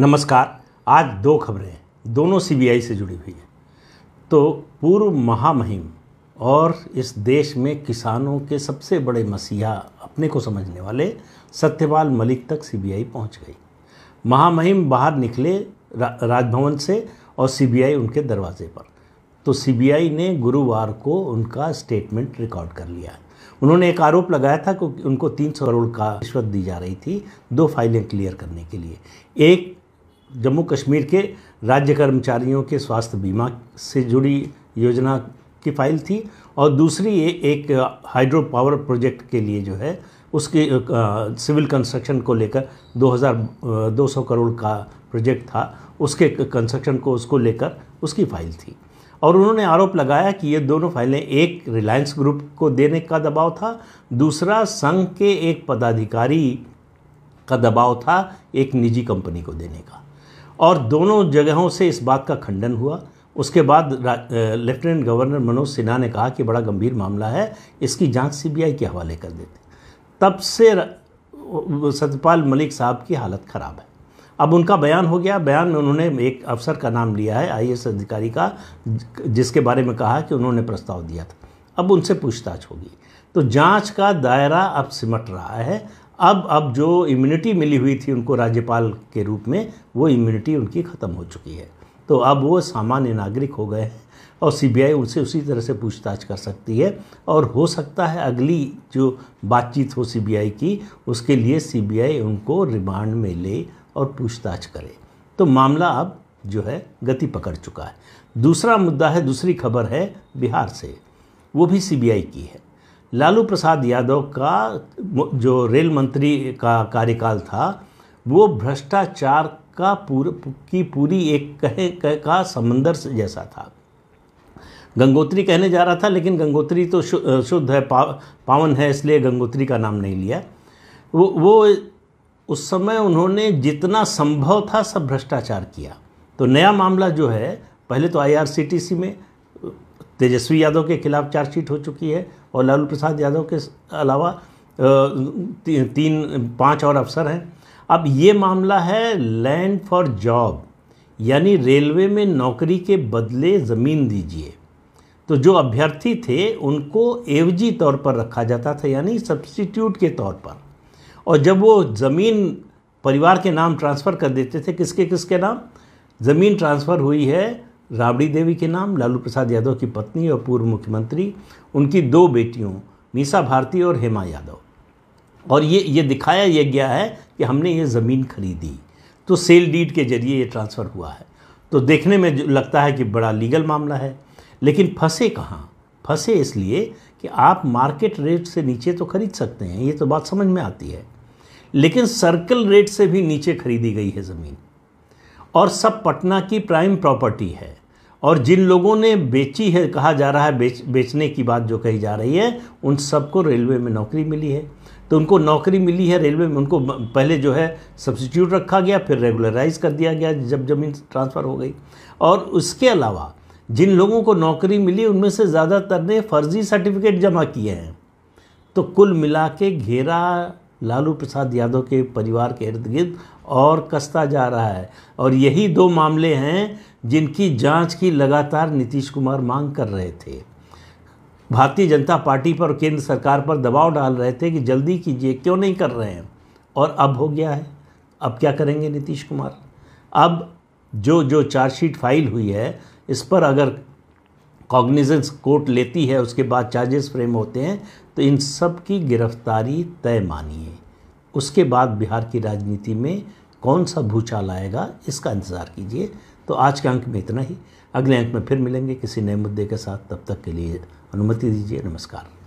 नमस्कार आज दो खबरें दोनों सीबीआई से जुड़ी हुई हैं तो पूर्व महामहिम और इस देश में किसानों के सबसे बड़े मसीहा अपने को समझने वाले सत्यपाल मलिक तक सीबीआई पहुंच गई महामहिम बाहर निकले रा, राजभवन से और सीबीआई उनके दरवाजे पर तो सीबीआई ने गुरुवार को उनका स्टेटमेंट रिकॉर्ड कर लिया उन्होंने एक आरोप लगाया था कि उनको तीन सौ करोड़ का रिश्वत दी जा रही थी दो फाइलें क्लियर करने के लिए एक जम्मू कश्मीर के राज्य कर्मचारियों के स्वास्थ्य बीमा से जुड़ी योजना की फाइल थी और दूसरी ये एक हाइड्रो पावर प्रोजेक्ट के लिए जो है उसके सिविल कंस्ट्रक्शन को लेकर 2200 करोड़ का प्रोजेक्ट था उसके कंस्ट्रक्शन को उसको लेकर उसकी फाइल थी और उन्होंने आरोप लगाया कि ये दोनों फाइलें एक रिलायंस ग्रुप को देने का दबाव था दूसरा संघ के एक पदाधिकारी का दबाव था एक निजी कंपनी को देने का और दोनों जगहों से इस बात का खंडन हुआ उसके बाद लेफ्टिनेंट गवर्नर मनोज सिन्हा ने कहा कि बड़ा गंभीर मामला है इसकी जांच सीबीआई के हवाले कर देते तब से सत्यपाल मलिक साहब की हालत ख़राब है अब उनका बयान हो गया बयान में उन्होंने एक अफसर का नाम लिया है आईएएस अधिकारी का जिसके बारे में कहा कि उन्होंने प्रस्ताव दिया था अब उनसे पूछताछ होगी तो जांच का दायरा अब सिमट रहा है अब अब जो इम्यूनिटी मिली हुई थी उनको राज्यपाल के रूप में वो इम्यूनिटी उनकी ख़त्म हो चुकी है तो अब वो सामान्य नागरिक हो गए हैं और सीबीआई उनसे उसी तरह से पूछताछ कर सकती है और हो सकता है अगली जो बातचीत हो सीबीआई की उसके लिए सीबीआई उनको रिमांड में ले और पूछताछ करे तो मामला अब जो है गति पकड़ चुका है दूसरा मुद्दा है दूसरी खबर है बिहार से वो भी सीबीआई की है लालू प्रसाद यादव का जो रेल मंत्री का कार्यकाल था वो भ्रष्टाचार का पूर की पूरी एक कहे कह का समंदर जैसा था गंगोत्री कहने जा रहा था लेकिन गंगोत्री तो शुद्ध है पा, पावन है इसलिए गंगोत्री का नाम नहीं लिया वो वो उस समय उन्होंने जितना संभव था सब भ्रष्टाचार किया तो नया मामला जो है पहले तो आईआरसीटीसी में तेजस्वी यादव के खिलाफ चार्जशीट हो चुकी है और लालू प्रसाद यादव के अलावा ती, तीन पांच और अफसर हैं अब ये मामला है लैंड फॉर जॉब यानी रेलवे में नौकरी के बदले ज़मीन दीजिए तो जो अभ्यर्थी थे उनको एवजी तौर पर रखा जाता था यानी सब्सटीट्यूट के तौर पर और जब वो ज़मीन परिवार के नाम ट्रांसफ़र कर देते थे किसके किसके नाम ज़मीन ट्रांसफ़र हुई है राबड़ी देवी के नाम लालू प्रसाद यादव की पत्नी और पूर्व मुख्यमंत्री उनकी दो बेटियों मीसा भारती और हेमा यादव और ये ये दिखाया ये गया है कि हमने ये ज़मीन खरीदी तो सेल डीड के जरिए ये ट्रांसफ़र हुआ है तो देखने में लगता है कि बड़ा लीगल मामला है लेकिन फंसे कहाँ फंसे इसलिए कि आप मार्केट रेट से नीचे तो खरीद सकते हैं ये तो बात समझ में आती है लेकिन सर्कल रेट से भी नीचे खरीदी गई है ज़मीन और सब पटना की प्राइम प्रॉपर्टी है और जिन लोगों ने बेची है कहा जा रहा है बेच बेचने की बात जो कही जा रही है उन सबको रेलवे में नौकरी मिली है तो उनको नौकरी मिली है रेलवे में उनको पहले जो है सब्सिट्यूट रखा गया फिर रेगुलराइज कर दिया गया जब ज़मीन ट्रांसफ़र हो गई और उसके अलावा जिन लोगों को नौकरी मिली उनमें से ज़्यादातर ने फर्जी सर्टिफिकेट जमा किए हैं तो कुल मिला के घेरा लालू प्रसाद यादव के परिवार के इर्द गिर्द और कसता जा रहा है और यही दो मामले हैं जिनकी जांच की लगातार नीतीश कुमार मांग कर रहे थे भारतीय जनता पार्टी पर केंद्र सरकार पर दबाव डाल रहे थे कि जल्दी कीजिए क्यों नहीं कर रहे हैं और अब हो गया है अब क्या करेंगे नीतीश कुमार अब जो जो चार्जशीट फाइल हुई है इस पर अगर कॉग्निजेंस कोर्ट लेती है उसके बाद चार्जेस फ्रेम होते हैं तो इन सब की गिरफ्तारी तय मानिए उसके बाद बिहार की राजनीति में कौन सा भूचाल आएगा इसका इंतज़ार कीजिए तो आज के अंक में इतना ही अगले अंक में फिर मिलेंगे किसी नए मुद्दे के साथ तब तक के लिए अनुमति दीजिए नमस्कार